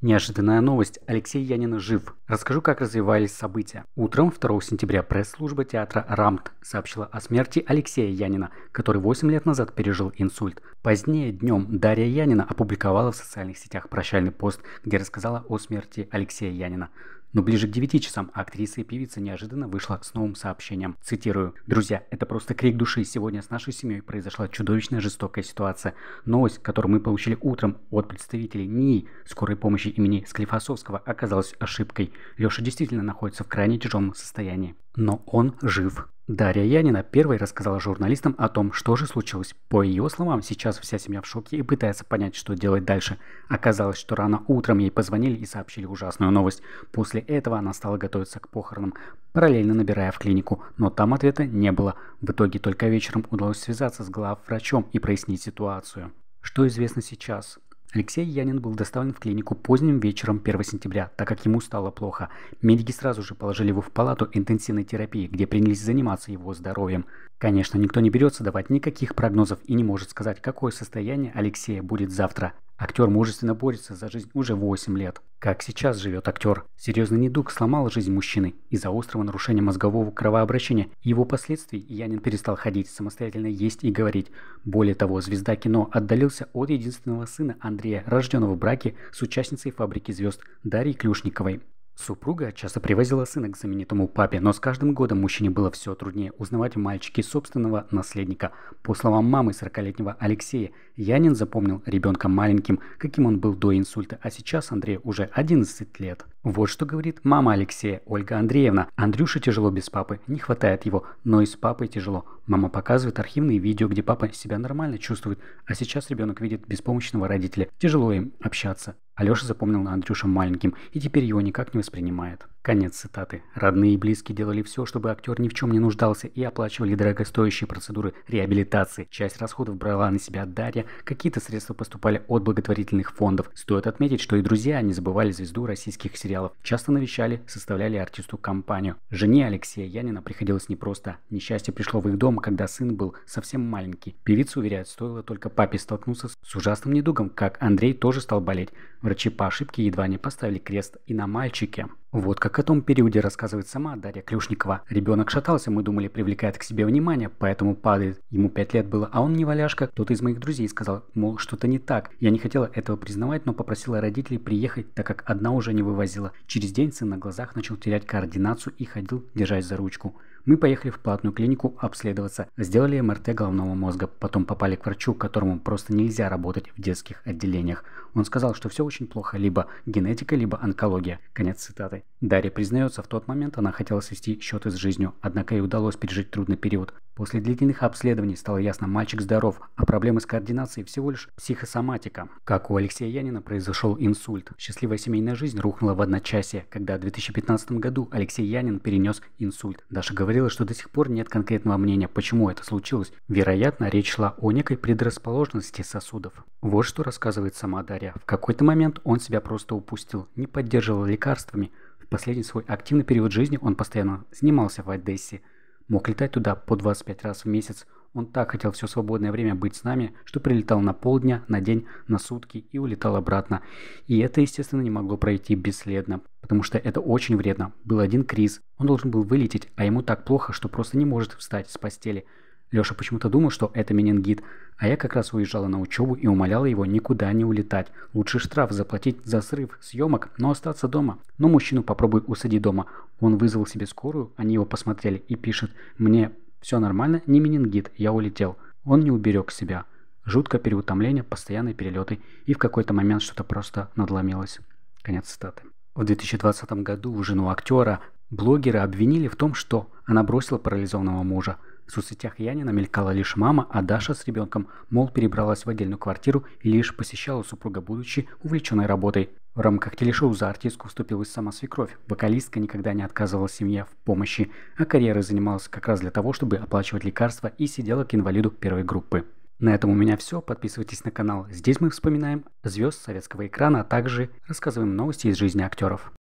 Неожиданная новость. Алексей Янин жив. Расскажу, как развивались события. Утром 2 сентября пресс-служба театра «Рамт» сообщила о смерти Алексея Янина, который 8 лет назад пережил инсульт. Позднее днем Дарья Янина опубликовала в социальных сетях прощальный пост, где рассказала о смерти Алексея Янина. Но ближе к 9 часам актриса и певица неожиданно вышла с новым сообщением. Цитирую. «Друзья, это просто крик души. Сегодня с нашей семьей произошла чудовищная жестокая ситуация. Новость, которую мы получили утром от представителей НИИ скорой помощи имени Склифосовского оказалась ошибкой. Леша действительно находится в крайне тяжелом состоянии. Но он жив. Дарья Янина первой рассказала журналистам о том, что же случилось. По ее словам, сейчас вся семья в шоке и пытается понять, что делать дальше. Оказалось, что рано утром ей позвонили и сообщили ужасную новость. После этого она стала готовиться к похоронам, параллельно набирая в клинику, но там ответа не было. В итоге только вечером удалось связаться с главврачом и прояснить ситуацию. Что известно сейчас? Алексей Янин был доставлен в клинику поздним вечером 1 сентября, так как ему стало плохо. Медики сразу же положили его в палату интенсивной терапии, где принялись заниматься его здоровьем. Конечно, никто не берется давать никаких прогнозов и не может сказать, какое состояние Алексея будет завтра. Актер мужественно борется за жизнь уже 8 лет. Как сейчас живет актер? Серьезный недуг сломал жизнь мужчины. Из-за острого нарушения мозгового кровообращения и его последствий Янин перестал ходить, самостоятельно есть и говорить. Более того, звезда кино отдалился от единственного сына Андрея, рожденного в браке с участницей «Фабрики звезд» Дарьей Клюшниковой. Супруга часто привозила сына к знаменитому папе, но с каждым годом мужчине было все труднее узнавать мальчики собственного наследника. По словам мамы 40-летнего Алексея, Янин запомнил ребенка маленьким, каким он был до инсульта, а сейчас Андрею уже 11 лет. Вот что говорит мама Алексея, Ольга Андреевна. Андрюша тяжело без папы, не хватает его, но и с папой тяжело. Мама показывает архивные видео, где папа себя нормально чувствует, а сейчас ребенок видит беспомощного родителя. Тяжело им общаться. Алеша запомнил на Андрюша маленьким и теперь его никак не воспринимает. Конец цитаты. Родные и близкие делали все, чтобы актер ни в чем не нуждался и оплачивали дорогостоящие процедуры реабилитации. Часть расходов брала на себя Дарья, какие-то средства поступали от благотворительных фондов. Стоит отметить, что и друзья не забывали звезду российских сериалов, часто навещали, составляли артисту компанию. Жене Алексея Янина приходилось непросто. Несчастье пришло в их дом, когда сын был совсем маленький. Певица уверяет, стоило только папе столкнуться с ужасным недугом, как Андрей тоже стал болеть. Врачи по ошибке едва не поставили крест и на мальчике. Вот как о том периоде рассказывает сама Дарья Клюшникова. Ребенок шатался, мы думали, привлекает к себе внимание, поэтому падает. Ему пять лет было, а он не валяшка. Кто-то из моих друзей сказал, мол, что-то не так. Я не хотела этого признавать, но попросила родителей приехать, так как одна уже не вывозила. Через день сын на глазах начал терять координацию и ходил, держась за ручку. Мы поехали в платную клинику обследоваться, сделали МРТ головного мозга, потом попали к врачу, которому просто нельзя работать в детских отделениях. Он сказал, что все очень плохо, либо генетика, либо онкология. Конец цитаты жертвой. Дарья признается, в тот момент она хотела свести счеты с жизнью, однако ей удалось пережить трудный период. После длительных обследований стало ясно, мальчик здоров, а проблемы с координацией всего лишь психосоматика. Как у Алексея Янина произошел инсульт. Счастливая семейная жизнь рухнула в одночасье, когда в 2015 году Алексей Янин перенес инсульт. Даша говорила, что до сих пор нет конкретного мнения, почему это случилось. Вероятно, речь шла о некой предрасположенности сосудов. Вот что рассказывает сама Дарья. В какой-то момент он себя просто упустил, не поддерживал лекарствами, Последний свой активный период жизни он постоянно снимался в Одессе. Мог летать туда по 25 раз в месяц. Он так хотел все свободное время быть с нами, что прилетал на полдня, на день, на сутки и улетал обратно. И это, естественно, не могло пройти бесследно, потому что это очень вредно. Был один Крис, он должен был вылететь, а ему так плохо, что просто не может встать с постели – Леша почему-то думал, что это менингит, а я как раз уезжала на учебу и умоляла его никуда не улетать. Лучше штраф заплатить за срыв съемок, но остаться дома. Но ну, мужчину попробуй усади дома. Он вызвал себе скорую, они его посмотрели и пишет «Мне все нормально, не менингит, я улетел». Он не уберег себя. Жуткое переутомление, постоянные перелеты и в какой-то момент что-то просто надломилось. Конец цитаты. В 2020 году жену актера блогеры обвинили в том, что она бросила парализованного мужа – в соцсетях Янина мелькала лишь мама, а Даша с ребенком, мол, перебралась в отдельную квартиру и лишь посещала супруга будучи увлеченной работой. В рамках телешоу за артистку вступилась сама свекровь. Вокалистка никогда не отказывала семье в помощи, а карьерой занималась как раз для того, чтобы оплачивать лекарства и сидела к инвалиду первой группы. На этом у меня все. Подписывайтесь на канал. Здесь мы вспоминаем звезд советского экрана, а также рассказываем новости из жизни актеров.